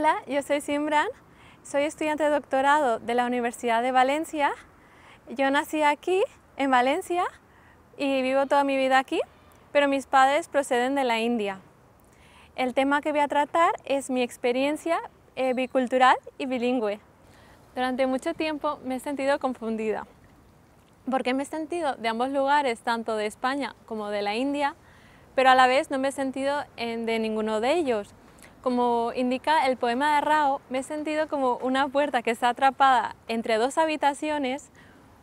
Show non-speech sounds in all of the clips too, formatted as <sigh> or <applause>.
Hola, yo soy Simbran, soy estudiante de doctorado de la Universidad de Valencia. Yo nací aquí, en Valencia, y vivo toda mi vida aquí, pero mis padres proceden de la India. El tema que voy a tratar es mi experiencia eh, bicultural y bilingüe. Durante mucho tiempo me he sentido confundida, porque me he sentido de ambos lugares, tanto de España como de la India, pero a la vez no me he sentido de ninguno de ellos, como indica el poema de Rao, me he sentido como una puerta que está atrapada entre dos habitaciones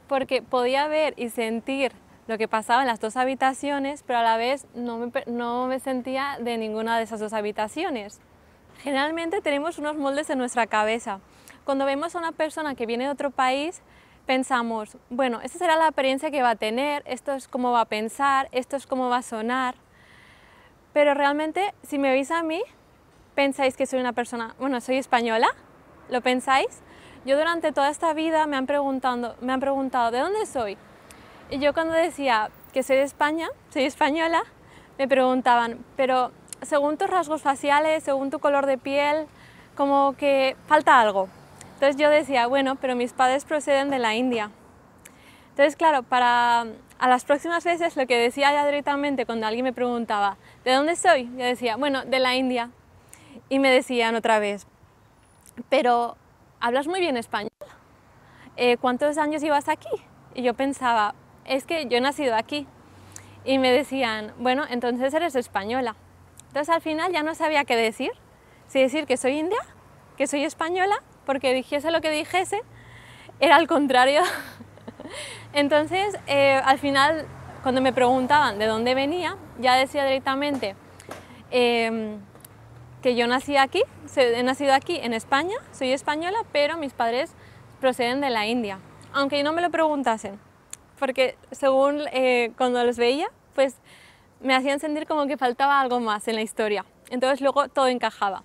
porque podía ver y sentir lo que pasaba en las dos habitaciones, pero a la vez no me, no me sentía de ninguna de esas dos habitaciones. Generalmente tenemos unos moldes en nuestra cabeza. Cuando vemos a una persona que viene de otro país, pensamos, bueno, esta será la apariencia que va a tener, esto es cómo va a pensar, esto es cómo va a sonar. Pero realmente, si me veis a mí, pensáis que soy una persona, bueno, soy española, ¿lo pensáis? Yo durante toda esta vida me han, preguntando, me han preguntado, ¿de dónde soy? Y yo cuando decía que soy de España, soy española, me preguntaban, pero según tus rasgos faciales, según tu color de piel, como que falta algo. Entonces yo decía, bueno, pero mis padres proceden de la India. Entonces, claro, para a las próximas veces lo que decía ya directamente cuando alguien me preguntaba, ¿de dónde soy? Yo decía, bueno, de la India y me decían otra vez, pero hablas muy bien español, eh, ¿cuántos años llevas aquí? Y yo pensaba, es que yo he nacido aquí. Y me decían, bueno, entonces eres española. Entonces al final ya no sabía qué decir, si decir que soy india, que soy española, porque dijese lo que dijese, era al contrario. <laughs> entonces eh, al final, cuando me preguntaban de dónde venía, ya decía directamente, eh, que yo nací aquí, he nacido aquí en España, soy española, pero mis padres proceden de la India, aunque no me lo preguntasen, porque según eh, cuando los veía, pues me hacían sentir como que faltaba algo más en la historia, entonces luego todo encajaba.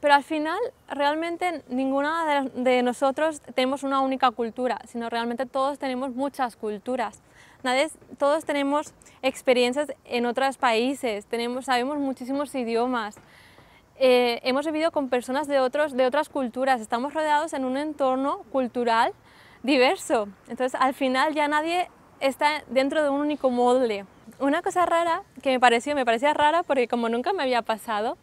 Pero al final realmente ninguna de nosotros tenemos una única cultura, sino realmente todos tenemos muchas culturas. Nadie, todos tenemos experiencias en otros países, tenemos, sabemos muchísimos idiomas, eh, hemos vivido con personas de, de otras culturas, estamos rodeados en un entorno cultural diverso. Entonces, al final ya nadie está dentro de un único molde. Una cosa rara que me pareció, me parecía rara porque como nunca me había pasado,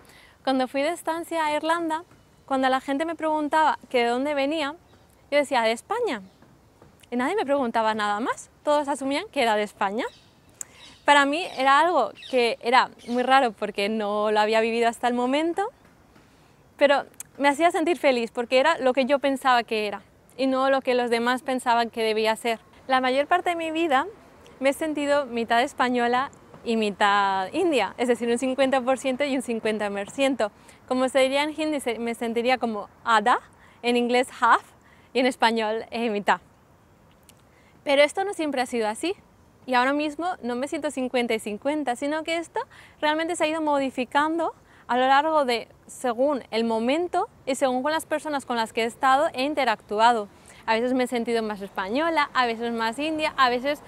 cuando fui de estancia a Irlanda, cuando la gente me preguntaba que de dónde venía, yo decía de España. Y nadie me preguntaba nada más. Todos asumían que era de España para mí era algo que era muy raro porque no lo había vivido hasta el momento, pero me hacía sentir feliz porque era lo que yo pensaba que era y no lo que los demás pensaban que debía ser. La mayor parte de mi vida me he sentido mitad española y mitad india, es decir, un 50% y un 50%. Como se diría en hindi, me sentiría como ada, en inglés half y en español eh, mitad. Pero esto no siempre ha sido así y ahora mismo no me siento 50 y 50, sino que esto realmente se ha ido modificando a lo largo de, según el momento y según con las personas con las que he estado, he interactuado. A veces me he sentido más española, a veces más india, a veces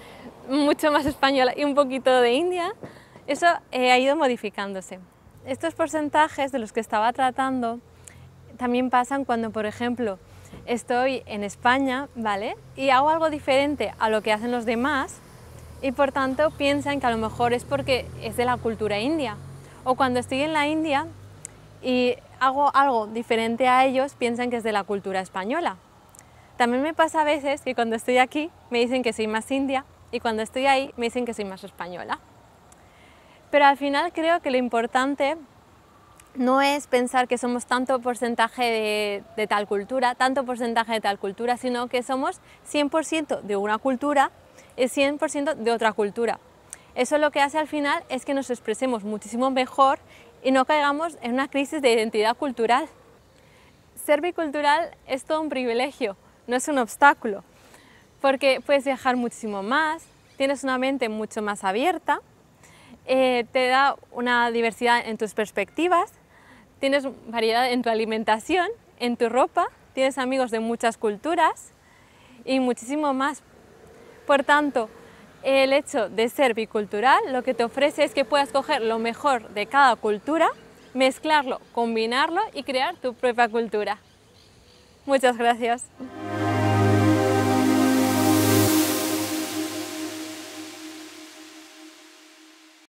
mucho más española y un poquito de india. Eso eh, ha ido modificándose. Estos porcentajes de los que estaba tratando también pasan cuando, por ejemplo, estoy en España, ¿vale? Y hago algo diferente a lo que hacen los demás, y por tanto piensan que a lo mejor es porque es de la cultura india. O cuando estoy en la India y hago algo diferente a ellos, piensan que es de la cultura española. También me pasa a veces que cuando estoy aquí me dicen que soy más india y cuando estoy ahí me dicen que soy más española. Pero al final creo que lo importante no es pensar que somos tanto porcentaje de, tal cultura, tanto porcentaje de tal cultura, sino que somos 100% de una cultura es 100% de otra cultura. Eso lo que hace al final es que nos expresemos muchísimo mejor y no caigamos en una crisis de identidad cultural. Ser bicultural es todo un privilegio, no es un obstáculo, porque puedes viajar muchísimo más, tienes una mente mucho más abierta, eh, te da una diversidad en tus perspectivas, tienes variedad en tu alimentación, en tu ropa, tienes amigos de muchas culturas y muchísimo más. Por tanto, el hecho de ser bicultural lo que te ofrece es que puedas coger lo mejor de cada cultura, mezclarlo, combinarlo y crear tu propia cultura. Muchas gracias.